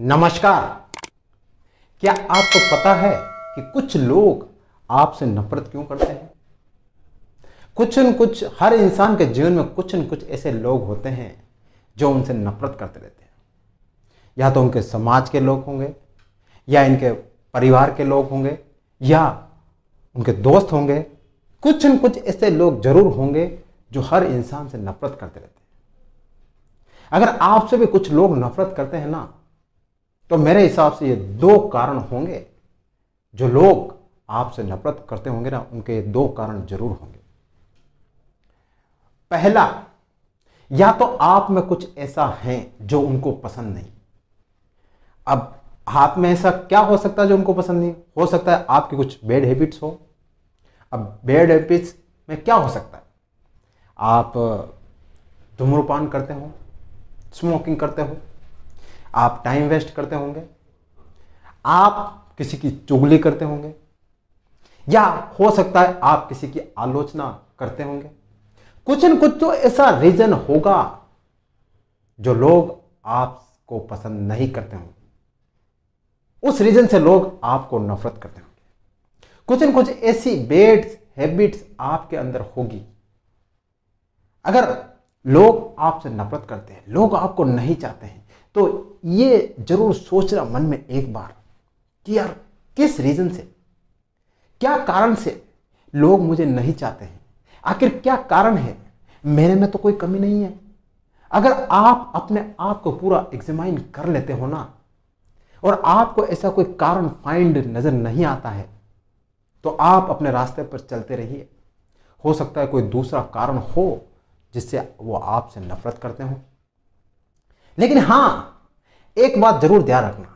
नमस्कार क्या आपको पता है कि कुछ लोग आपसे नफरत क्यों करते हैं कुछ न कुछ हर इंसान के जीवन में कुछ न कुछ ऐसे लोग होते हैं जो उनसे नफरत करते रहते हैं या तो उनके समाज के लोग होंगे या इनके परिवार के लोग होंगे या उनके दोस्त होंगे कुछ न कुछ ऐसे लोग जरूर होंगे जो हर इंसान से नफरत करते रहते हैं अगर आपसे भी कुछ लोग नफरत करते हैं ना तो मेरे हिसाब से ये दो कारण होंगे जो लोग आपसे नफरत करते होंगे ना उनके दो कारण जरूर होंगे पहला या तो आप में कुछ ऐसा है जो उनको पसंद नहीं अब आप में ऐसा क्या हो सकता है जो उनको पसंद नहीं हो सकता है आपके कुछ बेड हैबिट्स हो अब बेड हैबिट्स में क्या हो सकता है आप धूम्रपान करते हो स्मोकिंग करते हो आप टाइम वेस्ट करते होंगे आप किसी की चुगली करते होंगे या हो सकता है आप किसी की आलोचना करते होंगे कुछ न कुछ तो ऐसा रीजन होगा जो लोग आपको पसंद नहीं करते होंगे उस रीजन से लोग आपको नफरत करते होंगे कुछ न कुछ ऐसी बेड हैबिट्स आपके अंदर होगी अगर लोग आपसे नफरत करते हैं लोग आपको नहीं चाहते हैं तो ये जरूर सोच रहा मन में एक बार कि यार किस रीज़न से क्या कारण से लोग मुझे नहीं चाहते हैं आखिर क्या कारण है मेरे में तो कोई कमी नहीं है अगर आप अपने आप को पूरा एग्जामाइन कर लेते हो ना और आपको ऐसा कोई कारण फाइंड नज़र नहीं आता है तो आप अपने रास्ते पर चलते रहिए हो सकता है कोई दूसरा कारण हो जिससे वो आपसे नफरत करते हों लेकिन हाँ एक बात जरूर ध्यान रखना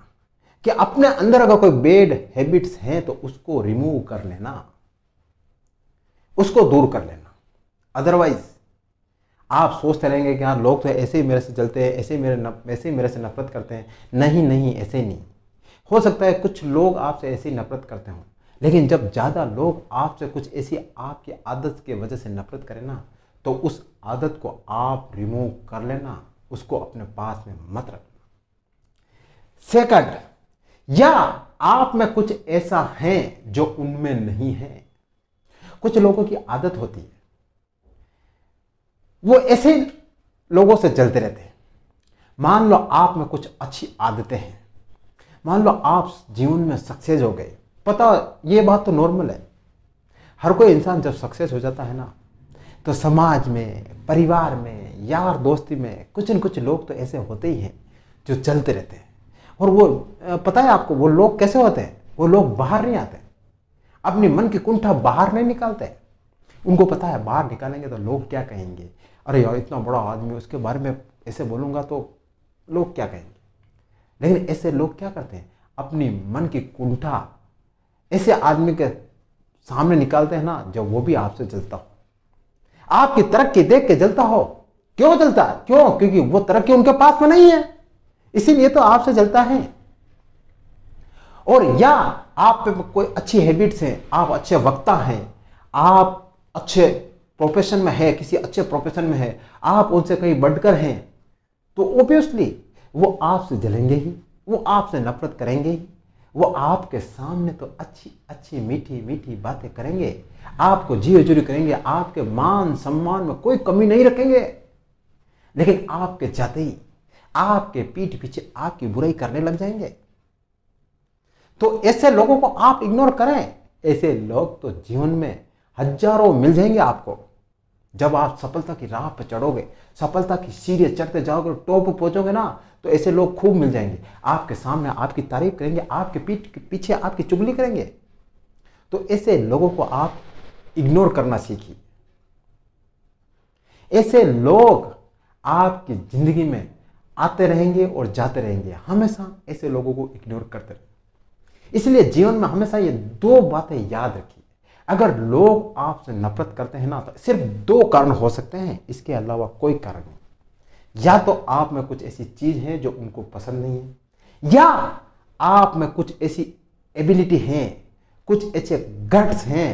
कि अपने अंदर अगर कोई बेड हैबिट्स हैं तो उसको रिमूव कर लेना उसको दूर कर लेना अदरवाइज आप सोचते रहेंगे कि हाँ लोग तो ऐसे ही मेरे से चलते हैं ऐसे ही मेरे ऐसे ही मेरे से नफरत करते हैं नहीं नहीं ऐसे नहीं हो सकता है कुछ लोग आपसे ऐसी नफरत करते हों लेकिन जब ज़्यादा लोग आपसे कुछ ऐसी आपकी आदत के वजह से नफरत करें ना तो उस आदत को आप रिमूव कर लेना उसको अपने पास में मत रखना सेकंड या आप में कुछ ऐसा है जो उनमें नहीं है कुछ लोगों की आदत होती है वो ऐसे लोगों से चलते रहते हैं मान लो आप में कुछ अच्छी आदतें हैं मान लो आप जीवन में सक्सेस हो गए पता ये बात तो नॉर्मल है हर कोई इंसान जब सक्सेस हो जाता है ना तो समाज में परिवार में यार दोस्ती में कुछ न कुछ लोग तो ऐसे होते ही हैं जो चलते रहते हैं और वो पता है आपको वो लोग कैसे होते हैं वो लोग बाहर नहीं आते अपनी मन की कुंठा बाहर नहीं निकालते उनको पता है बाहर निकालेंगे तो लोग क्या कहेंगे अरे यार इतना बड़ा आदमी उसके बारे में ऐसे बोलूँगा तो लोग क्या कहेंगे लेकिन ऐसे लोग क्या करते हैं अपनी मन की कुंठा ऐसे आदमी के सामने निकालते हैं ना जब वो भी आपसे जलता हो आपकी तरक्की देख के जलता हो क्यों चलता है क्यों क्योंकि वो तरक्की उनके पास में नहीं है इसीलिए तो आपसे चलता है और या आप पे कोई अच्छी हैबिट्स हैं आप अच्छे वक्ता हैं आप अच्छे प्रोफेशन में है किसी अच्छे प्रोफेशन में है आप उनसे कहीं बढ़कर हैं तो ओबियसली वो आपसे जलेंगे ही वो आपसे नफरत करेंगे ही वो आपके सामने तो अच्छी अच्छी मीठी मीठी बातें करेंगे आपको जी हजूरी करेंगे आपके मान सम्मान में कोई कमी नहीं रखेंगे लेकिन आपके जाते ही आपके पीठ पीछे आपकी बुराई करने लग जाएंगे तो ऐसे लोगों को आप इग्नोर करें ऐसे लोग तो जीवन में हजारों मिल जाएंगे आपको जब आप सफलता की राह पर चढ़ोगे सफलता की सीढ़ी चढ़ते जाओगे टॉप पर पहुंचोगे ना तो ऐसे लोग खूब मिल जाएंगे आपके सामने आपकी तारीफ करेंगे आपके पीठ के पीछे आपकी चुगली करेंगे तो ऐसे लोगों को आप इग्नोर करना सीखिए ऐसे लोग आपकी ज़िंदगी में आते रहेंगे और जाते रहेंगे हमेशा ऐसे लोगों को इग्नोर करते रहें इसलिए जीवन में हमेशा ये दो बातें याद रखिए अगर लोग आपसे नफरत करते हैं ना तो सिर्फ दो कारण हो सकते हैं इसके अलावा कोई कारण नहीं या तो आप में कुछ ऐसी चीज़ है जो उनको पसंद नहीं है या आप में कुछ ऐसी एबिलिटी हैं कुछ ऐसे गट्स हैं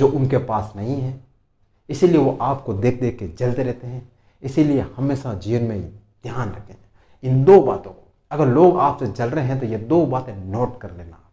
जो उनके पास नहीं है इसीलिए वो आपको देख देख के जलते रहते हैं इसीलिए हमेशा जीवन में ध्यान रखें इन दो बातों को अगर लोग आपसे जल रहे हैं तो ये दो बातें नोट कर लेना